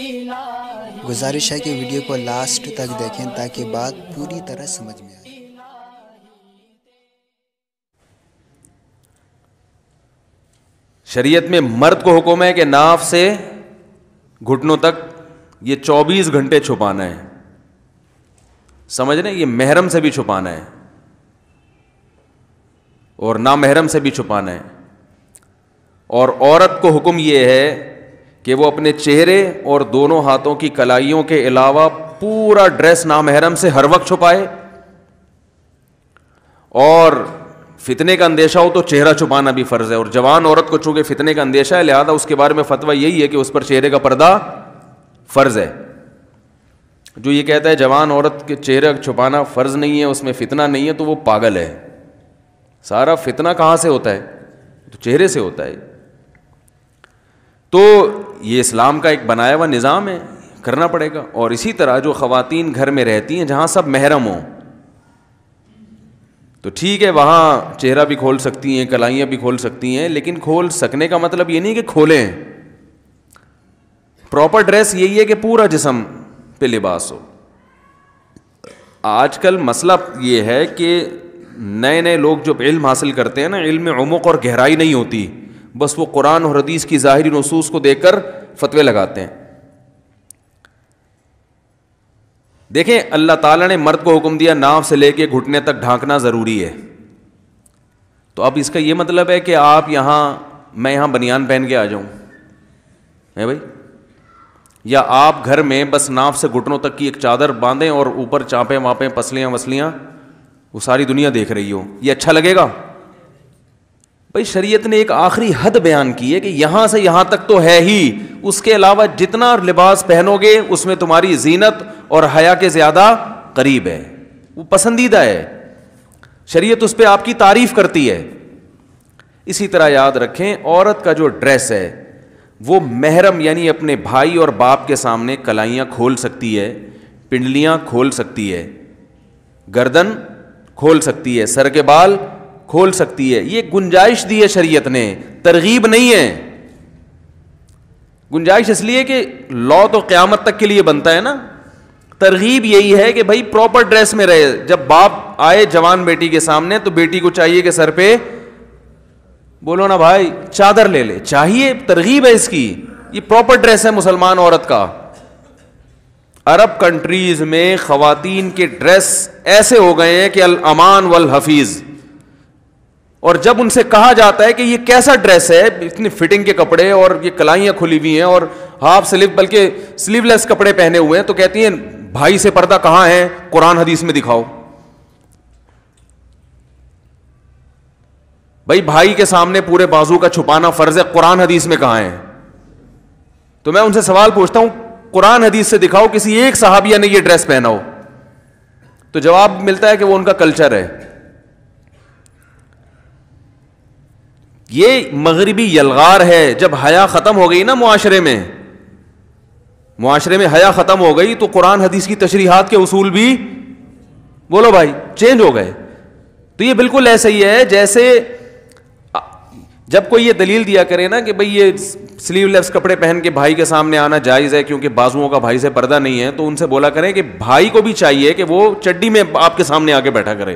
गुजारिश है कि वीडियो को लास्ट तक देखें ताकि बात पूरी तरह समझ में आए शरीयत में मर्द को हुक्म है कि नाफ से घुटनों तक ये 24 घंटे छुपाना है समझ रहे ये महरम से भी छुपाना है और ना महरम से भी छुपाना है और औरत को हुक्म ये है कि वो अपने चेहरे और दोनों हाथों की कलाइयों के अलावा पूरा ड्रेस नामहरम से हर वक्त छुपाए और फितने का अंदेशा हो तो चेहरा छुपाना भी फ़र्ज़ है और जवान औरत को चूंकि फितने का अंदेशा है लिहाजा उसके बारे में फतवा यही है कि उस पर चेहरे का पर्दा फ़र्ज़ है जो ये कहता है जवान औरत के चेहरा छुपाना फ़र्ज़ नहीं है उसमें फितना नहीं है तो वो पागल है सारा फितना कहां से होता है तो चेहरे से होता है तो ये इस्लाम का एक बनाया हुआ निज़ाम है करना पड़ेगा और इसी तरह जो ख़वातीन घर में रहती हैं जहाँ सब महरम हों तो ठीक है वहाँ चेहरा भी खोल सकती हैं कलाइयाँ भी खोल सकती हैं लेकिन खोल सकने का मतलब ये नहीं कि खोलें प्रॉपर ड्रेस यही है कि पूरा जिसम पे लिबास हो आजकल मसला ये है कि नए नए लोग जो इल्म हासिल करते हैं ना इल्म उमुक और गहराई नहीं होती बस वो कुरान और हदीस की ज़ाहरी नसूस को देखकर फतवे लगाते हैं देखें अल्लाह ताला ने मर्द को हुक्म दिया नाव से लेके घुटने तक ढांकना ज़रूरी है तो अब इसका ये मतलब है कि आप यहां मैं यहां बनियान पहन के आ जाऊं है भाई या आप घर में बस नाव से घुटनों तक की एक चादर बांधें और ऊपर चापें वापें पसलियां वसलियां वो सारी दुनिया देख रही हो ये अच्छा लगेगा भाई शरीयत ने एक आखिरी हद बयान की है कि यहाँ से यहाँ तक तो है ही उसके अलावा जितना लिबास पहनोगे उसमें तुम्हारी जीनत और हया के ज़्यादा करीब है वो पसंदीदा है शरीयत उस पर आपकी तारीफ करती है इसी तरह याद रखें औरत का जो ड्रेस है वो महरम यानी अपने भाई और बाप के सामने कलाइयाँ खोल सकती है पिंडलियाँ खोल सकती है गर्दन खोल सकती है सर के बाल खोल सकती है ये गुंजाइश दी है शरीयत ने तरगीब नहीं है गुंजाइश इसलिए कि लॉ तो क़्यामत तक के लिए बनता है ना तरगीब यही है कि भाई प्रॉपर ड्रेस में रहे जब बाप आए जवान बेटी के सामने तो बेटी को चाहिए कि सर पे बोलो ना भाई चादर ले ले चाहिए तरगीब है इसकी ये प्रॉपर ड्रेस है मुसलमान औरत का अरब कंट्रीज में खातन के ड्रेस ऐसे हो गए हैं कि अल अमान वल हफीज़ और जब उनसे कहा जाता है कि ये कैसा ड्रेस है इतनी फिटिंग के कपड़े और ये कलाइयाँ खुली हुई हैं और हाफ स्लीव बल्कि स्लीवलेस कपड़े पहने हुए हैं तो कहती हैं भाई से पर्दा कहाँ है कुरान हदीस में दिखाओ भाई भाई के सामने पूरे बाजू का छुपाना फर्ज है कुरान हदीस में कहा है तो मैं उनसे सवाल पूछता हूं कुरान हदीस से दिखाओ किसी एक सहाबिया ने यह ड्रेस पहना हो तो जवाब मिलता है कि वो उनका कल्चर है ये मगरबी यलगार है जब हया ख़त्म हो गई ना मुआरे में मुआरे में हया ख़त्म हो गई तो कुरान हदीस की तशरीहत के असूल भी बोलो भाई चेंज हो गए तो ये बिल्कुल ऐसे ही है जैसे जब कोई ये दलील दिया करे ना कि भाई ये स्लीवलेस कपड़े पहन के भाई के सामने आना जायज़ है क्योंकि बाजुओं का भाई से पर्दा नहीं है तो उनसे बोला करें कि भाई को भी चाहिए कि वो चड्डी में आपके सामने आके बैठा करे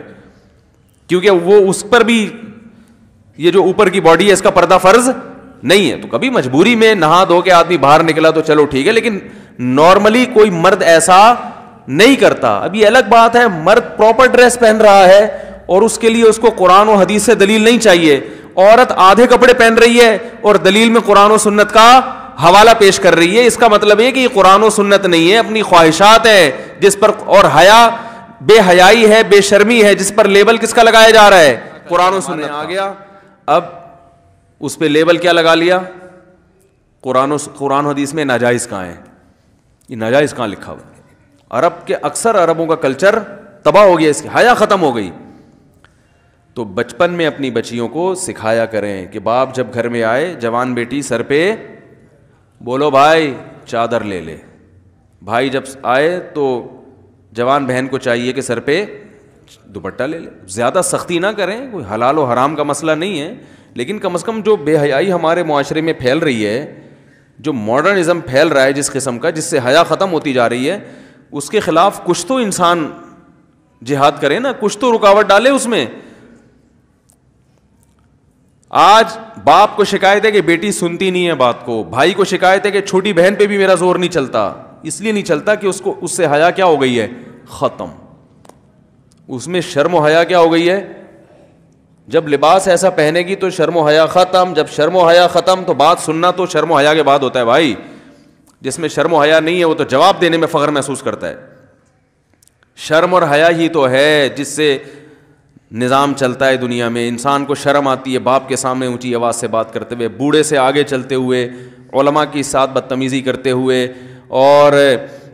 क्योंकि वो उस पर भी ये जो ऊपर की बॉडी है इसका पर्दा फर्ज नहीं है तो कभी मजबूरी में नहा धो के आदमी बाहर निकला तो चलो ठीक है लेकिन नॉर्मली कोई मर्द ऐसा नहीं करता अभी अलग बात है मर्द प्रॉपर ड्रेस पहन रहा है और उसके लिए उसको कुरान और हदीस से दलील नहीं चाहिए औरत आधे कपड़े पहन रही है और दलील में कुरान और सुन्नत का हवाला पेश कर रही है इसका मतलब ये कि ये कुरान और सुन्नत नहीं है अपनी ख्वाहिशात हैं जिस पर और हया बेहयाई है बेशर्मी है जिस पर लेबल किसका लगाया जा रहा है कुरान और सुन्नत आ गया अब उस पर लेबल क्या लगा लिया कुरान कुरान हदीस में नाजायज़ कहाँ है ये नाजायज़ कहाँ लिखा हुआ अरब के अक्सर अरबों का कल्चर तबाह हो गया इसकी हया ख़त्म हो गई तो बचपन में अपनी बच्चियों को सिखाया करें कि बाप जब घर में आए जवान बेटी सर पे बोलो भाई चादर ले ले भाई जब आए तो जवान बहन को चाहिए कि सर पे दुपट्टा ले ले ज़्यादा सख्ती ना करें कोई हलाल और हराम का मसला नहीं है लेकिन कम अज़ कम जो बेहयाई हमारे माशरे में फैल रही है जो मॉडर्निज़म फैल रहा है जिस किस्म का जिससे हया ख़त्म होती जा रही है उसके ख़िलाफ़ कुछ तो इंसान जिहाद करे ना कुछ तो रुकावट डाले उसमें आज बाप को शिकायत है कि बेटी सुनती नहीं है बात को भाई को शिकायत है कि छोटी बहन पे भी मेरा जोर नहीं चलता इसलिए नहीं चलता कि उसको उससे हया क्या हो गई है ख़त्म उसमें शर्म हया क्या हो गई है जब लिबास ऐसा पहनेगी तो शर्म हया ख़त्म जब शर्म हया ख़त्म तो बात सुनना तो शर्म हया के बाद होता है भाई जिसमें शर्म हया नहीं है वो तो जवाब देने में फ़ख्र महसूस करता है शर्म और हया ही तो है जिससे निज़ाम चलता है दुनिया में इंसान को शर्म आती है बाप के सामने ऊंची आवाज़ से बात करते हुए बूढ़े से आगे चलते हुए की साथ बदतमीज़ी करते हुए और